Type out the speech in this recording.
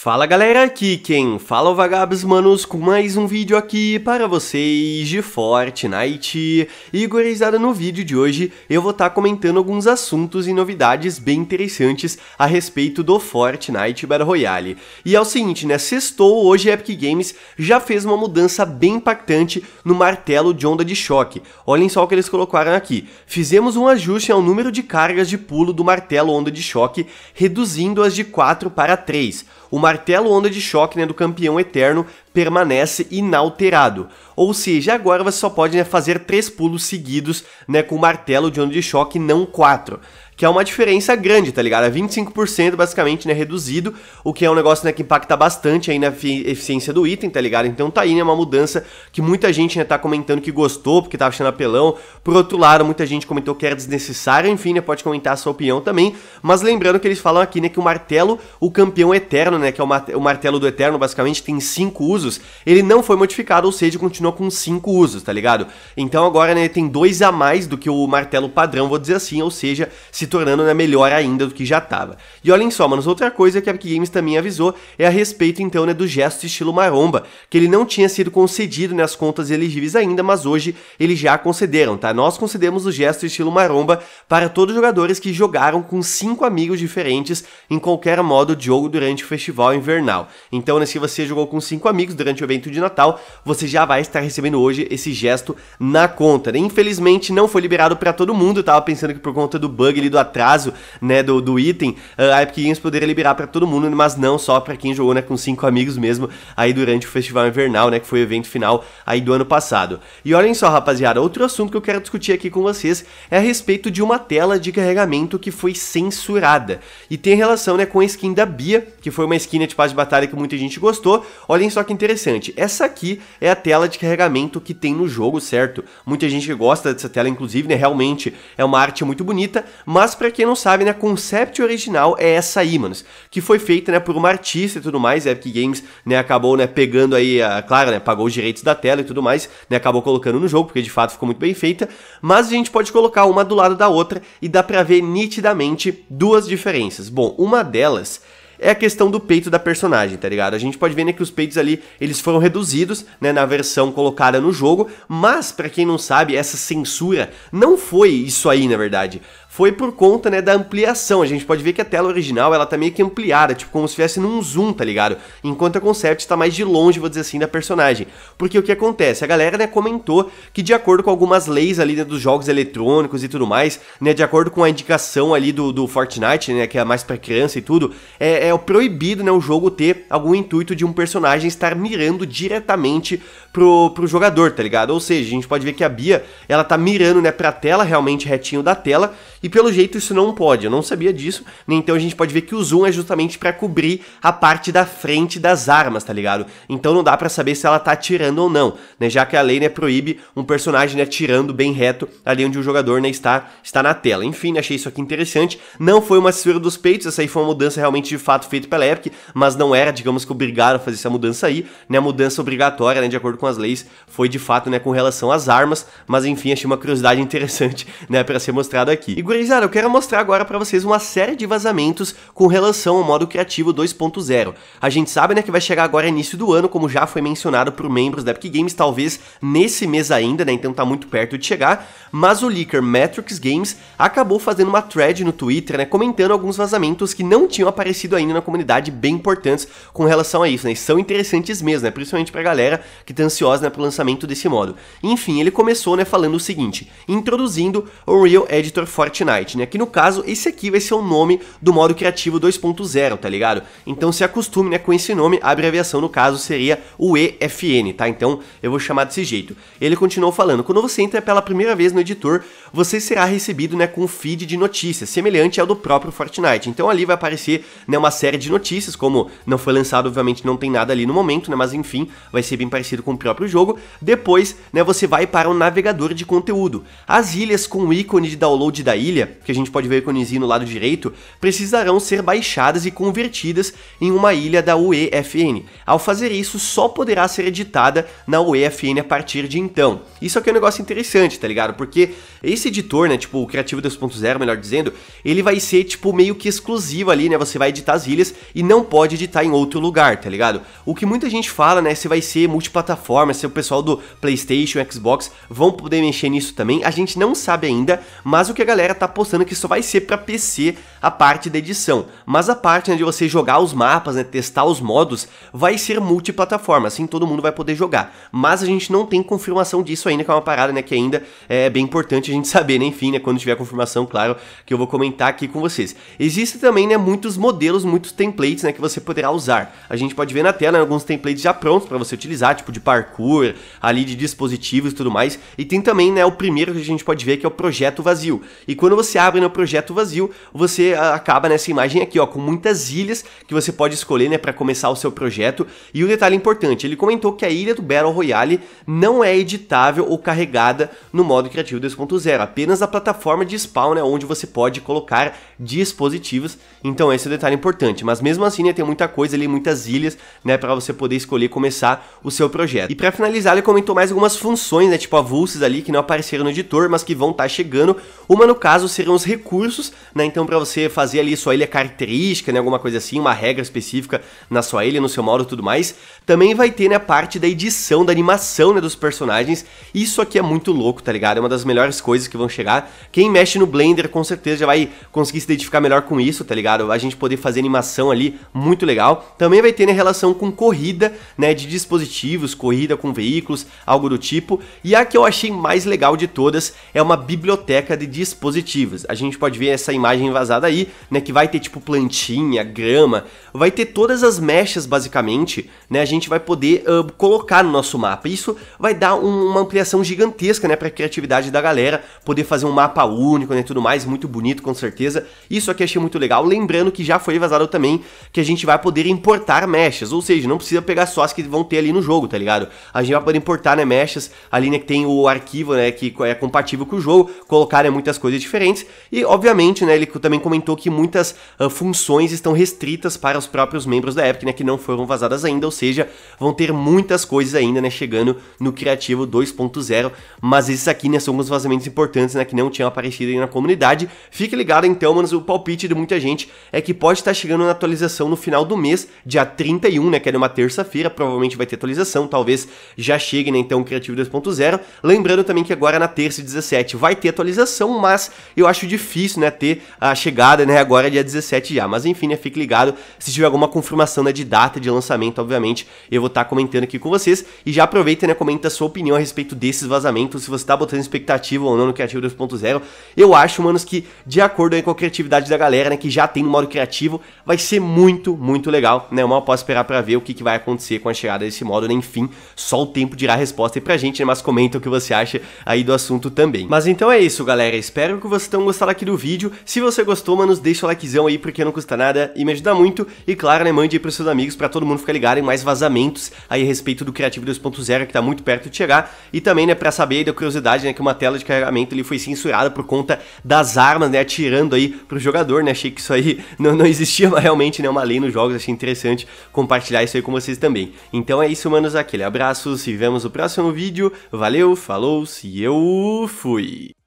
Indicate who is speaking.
Speaker 1: Fala galera, aqui quem fala é o Vagabos Manos com mais um vídeo aqui para vocês de Fortnite. E gurizada, no vídeo de hoje eu vou estar tá comentando alguns assuntos e novidades bem interessantes a respeito do Fortnite Battle Royale. E é o seguinte, né, sextou hoje a Epic Games já fez uma mudança bem impactante no martelo de onda de choque. Olhem só o que eles colocaram aqui. Fizemos um ajuste ao número de cargas de pulo do martelo onda de choque, reduzindo-as de 4 para 3 o martelo onda de choque né, do campeão eterno permanece inalterado. Ou seja, agora você só pode né, fazer três pulos seguidos né, com o martelo de onda de choque, não quatro que é uma diferença grande, tá ligado? É 25% basicamente, né, reduzido, o que é um negócio né, que impacta bastante aí na eficiência do item, tá ligado? Então tá aí, né, uma mudança que muita gente né, tá comentando que gostou, porque tava achando apelão. Por outro lado, muita gente comentou que era desnecessário, enfim, né, pode comentar a sua opinião também, mas lembrando que eles falam aqui, né, que o martelo, o campeão eterno, né, que é o martelo do eterno, basicamente tem 5 usos, ele não foi modificado, ou seja, continua com 5 usos, tá ligado? Então agora, né, ele tem dois a mais do que o martelo padrão, vou dizer assim, ou seja, se tornando né, melhor ainda do que já estava. E olhem só, mas outra coisa que a Epic Games também avisou é a respeito então né, do gesto estilo maromba, que ele não tinha sido concedido nas né, contas elegíveis ainda, mas hoje eles já concederam, tá? Nós concedemos o gesto estilo maromba para todos os jogadores que jogaram com cinco amigos diferentes em qualquer modo de jogo durante o festival invernal. Então, né, se você jogou com cinco amigos durante o evento de Natal, você já vai estar recebendo hoje esse gesto na conta. Né? Infelizmente não foi liberado para todo mundo, tava pensando que por conta do bug ali do do atraso, né, do, do item, ah, a Epic Games poderia liberar para todo mundo, mas não só para quem jogou, né, com cinco amigos mesmo, aí durante o Festival Invernal, né, que foi o evento final aí do ano passado. E olhem só, rapaziada, outro assunto que eu quero discutir aqui com vocês é a respeito de uma tela de carregamento que foi censurada. E tem relação, né, com a skin da Bia, que foi uma skin né, de paz de batalha que muita gente gostou. Olhem só que interessante, essa aqui é a tela de carregamento que tem no jogo, certo? Muita gente gosta dessa tela, inclusive, né, realmente é uma arte muito bonita, mas mas para quem não sabe, né, a concept original é essa aí, manos, que foi feita, né, por uma artista e tudo mais, Epic Games, né, acabou, né, pegando aí, a, claro, né, pagou os direitos da tela e tudo mais, né, acabou colocando no jogo, porque de fato ficou muito bem feita, mas a gente pode colocar uma do lado da outra e dá para ver nitidamente duas diferenças. Bom, uma delas é a questão do peito da personagem, tá ligado? A gente pode ver né, que os peitos ali, eles foram reduzidos, né, na versão colocada no jogo, mas para quem não sabe, essa censura não foi isso aí, na verdade foi por conta, né, da ampliação. A gente pode ver que a tela original, ela tá meio que ampliada, tipo como se estivesse num zoom, tá ligado? Enquanto a concept está mais de longe, vou dizer assim, da personagem. Porque o que acontece? A galera, né, comentou que de acordo com algumas leis ali né, dos jogos eletrônicos e tudo mais, né, de acordo com a indicação ali do, do Fortnite, né, que é mais para criança e tudo, é, é proibido, né, o jogo ter algum intuito de um personagem estar mirando diretamente pro, pro jogador, tá ligado? Ou seja, a gente pode ver que a Bia, ela tá mirando, né, pra tela, realmente retinho da tela, e e pelo jeito isso não pode, eu não sabia disso, né? então a gente pode ver que o zoom é justamente para cobrir a parte da frente das armas, tá ligado? Então não dá para saber se ela tá atirando ou não, né? já que a lei né, proíbe um personagem né, atirando bem reto ali onde o jogador né, está, está na tela. Enfim, achei isso aqui interessante, não foi uma censura dos peitos, essa aí foi uma mudança realmente de fato feita pela Epic, mas não era, digamos que obrigado a fazer essa mudança aí, né, a mudança obrigatória, né, de acordo com as leis, foi de fato, né, com relação às armas, mas enfim, achei uma curiosidade interessante, né, para ser mostrado aqui. E Gurizada, eu quero mostrar agora para vocês uma série de vazamentos com relação ao modo criativo 2.0. A gente sabe né, que vai chegar agora início do ano, como já foi mencionado por membros da Epic Games, talvez nesse mês ainda, né, então tá muito perto de chegar, mas o leaker Matrix Games acabou fazendo uma thread no Twitter, né, comentando alguns vazamentos que não tinham aparecido ainda na comunidade, bem importantes com relação a isso, né, e são interessantes mesmo, né, principalmente pra galera que tá ansiosa né, pro lançamento desse modo. Enfim, ele começou né, falando o seguinte, introduzindo o Real Editor Fortnite Fortnite, né? Que no caso, esse aqui vai ser o nome do modo criativo 2.0, tá ligado? Então se acostume, né, com esse nome, a abreviação no caso seria o EFN, tá? Então eu vou chamar desse jeito. Ele continuou falando: "Quando você entra pela primeira vez no editor, você será recebido, né, com um feed de notícias semelhante ao do próprio Fortnite. Então ali vai aparecer, né, uma série de notícias, como não foi lançado, obviamente não tem nada ali no momento, né, mas enfim, vai ser bem parecido com o próprio jogo. Depois, né, você vai para o um navegador de conteúdo. As ilhas com o ícone de download da ilha ilha, que a gente pode ver com o no lado direito, precisarão ser baixadas e convertidas em uma ilha da UEFN. Ao fazer isso, só poderá ser editada na UEFN a partir de então. Isso aqui é um negócio interessante, tá ligado? Porque esse editor, né, tipo o Criativo 2.0, melhor dizendo, ele vai ser tipo meio que exclusivo ali, né? Você vai editar as ilhas e não pode editar em outro lugar, tá ligado? O que muita gente fala, né, é se vai ser multiplataforma, se o pessoal do PlayStation, Xbox vão poder mexer nisso também, a gente não sabe ainda, mas o que a galera tá postando que só vai ser para PC a parte da edição, mas a parte né, de você jogar os mapas, né, testar os modos, vai ser multiplataforma, assim todo mundo vai poder jogar. Mas a gente não tem confirmação disso ainda, que é uma parada né, que ainda é bem importante a gente saber, né? enfim, né, quando tiver confirmação, claro, que eu vou comentar aqui com vocês. Existem também né, muitos modelos, muitos templates né, que você poderá usar. A gente pode ver na tela né, alguns templates já prontos para você utilizar, tipo de parkour, ali de dispositivos e tudo mais. E tem também né, o primeiro que a gente pode ver que é o projeto vazio. E quando quando você abre no projeto vazio, você ah, acaba nessa imagem aqui, ó, com muitas ilhas que você pode escolher, né, para começar o seu projeto. E um detalhe importante, ele comentou que a ilha do Battle Royale não é editável ou carregada no modo criativo 2.0, apenas a plataforma de spawn, né, onde você pode colocar dispositivos. Então esse é o detalhe importante, mas mesmo assim, né, tem muita coisa ali, muitas ilhas, né, para você poder escolher começar o seu projeto. E para finalizar, ele comentou mais algumas funções, né, tipo avulsas ali que não apareceram no editor, mas que vão estar tá chegando. Uma no caso caso, seriam os recursos, né? Então, para você fazer ali sua ilha característica, né? Alguma coisa assim, uma regra específica na sua ilha, no seu modo e tudo mais. Também vai ter, né, a parte da edição, da animação, né, dos personagens. Isso aqui é muito louco, tá ligado? É uma das melhores coisas que vão chegar. Quem mexe no Blender, com certeza, já vai conseguir se identificar melhor com isso, tá ligado? A gente poder fazer animação ali, muito legal. Também vai ter, né, relação com corrida, né, de dispositivos, corrida com veículos, algo do tipo. E a que eu achei mais legal de todas é uma biblioteca de dispositivos positivas. A gente pode ver essa imagem vazada aí, né, que vai ter tipo plantinha, grama, vai ter todas as mechas basicamente, né, a gente vai poder uh, colocar no nosso mapa. Isso vai dar um, uma ampliação gigantesca, né, para criatividade da galera, poder fazer um mapa único, né, tudo mais, muito bonito com certeza. Isso aqui achei muito legal, lembrando que já foi vazado também que a gente vai poder importar mechas, ou seja, não precisa pegar só as que vão ter ali no jogo, tá ligado? A gente vai poder importar, né, mechas ali, né, que tem o arquivo, né, que é compatível com o jogo, colocar né, muitas coisas diferentes diferentes e, obviamente, né, ele também comentou que muitas uh, funções estão restritas para os próprios membros da Epic, né, que não foram vazadas ainda, ou seja, vão ter muitas coisas ainda, né, chegando no criativo 2.0, mas esses aqui, né, são alguns vazamentos importantes, né, que não tinham aparecido aí na comunidade. Fique ligado então, mas o palpite de muita gente é que pode estar chegando na atualização no final do mês, dia 31, né, que é uma terça-feira, provavelmente vai ter atualização, talvez já chegue, né, então o criativo 2.0. Lembrando também que agora na terça 17 vai ter atualização, mas eu acho difícil, né, ter a chegada, né, agora é dia 17 já. Mas enfim, né, fique ligado. Se tiver alguma confirmação né, de data de lançamento, obviamente, eu vou estar tá comentando aqui com vocês. E já aproveita, né, comenta a sua opinião a respeito desses vazamentos, se você tá botando expectativa ou não no Criativo 2.0. Eu acho, manos, que de acordo aí com a criatividade da galera, né, que já tem no modo criativo, vai ser muito, muito legal, né? Eu mal posso esperar para ver o que, que vai acontecer com a chegada desse modo, né? Enfim, só o tempo dirá a resposta aí pra gente, né? Mas comenta o que você acha aí do assunto também. Mas então é isso, galera. Espero que você vocês estão gostado aqui do vídeo. Se você gostou, mano, deixa o likezão aí, porque não custa nada e me ajuda muito. E claro, né, mande aí pros seus amigos para todo mundo ficar ligado em mais vazamentos aí a respeito do Criativo 2.0, que tá muito perto de chegar. E também, né, pra saber aí da curiosidade, né, que uma tela de carregamento ali foi censurada por conta das armas, né, atirando aí pro jogador, né. Achei que isso aí não, não existia, mas realmente, né, uma lei nos jogos. Achei interessante compartilhar isso aí com vocês também. Então é isso, manos, aquele abraço, se vemos no próximo vídeo. Valeu, falou, se eu fui!